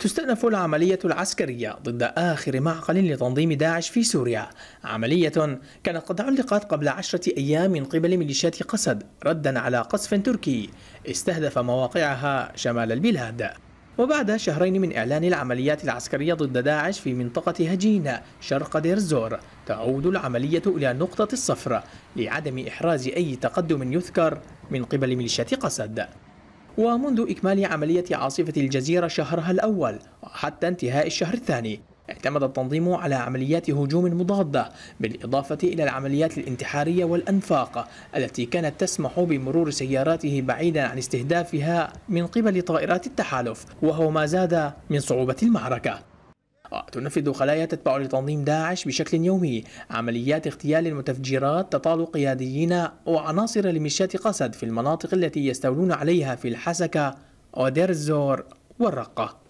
تستأنف العملية العسكرية ضد آخر معقل لتنظيم داعش في سوريا عملية كانت قد علقت قبل عشرة أيام من قبل ميليشيات قسد ردا على قصف تركي استهدف مواقعها شمال البلاد وبعد شهرين من إعلان العمليات العسكرية ضد داعش في منطقة هجين شرق دير الزور تعود العملية إلى نقطة الصفر لعدم إحراز أي تقدم يذكر من قبل ميليشيات قسد ومنذ إكمال عملية عاصفة الجزيرة شهرها الأول وحتى انتهاء الشهر الثاني اعتمد التنظيم على عمليات هجوم مضادة بالإضافة إلى العمليات الانتحارية والأنفاق التي كانت تسمح بمرور سياراته بعيدا عن استهدافها من قبل طائرات التحالف وهو ما زاد من صعوبة المعركة آه، تنفذ خلايا تتبع لتنظيم داعش بشكل يومي عمليات اغتيال وتفجيرات تطال قياديين وعناصر لميليشيات قسد في المناطق التي يستولون عليها في الحسكة ودير الزور والرقة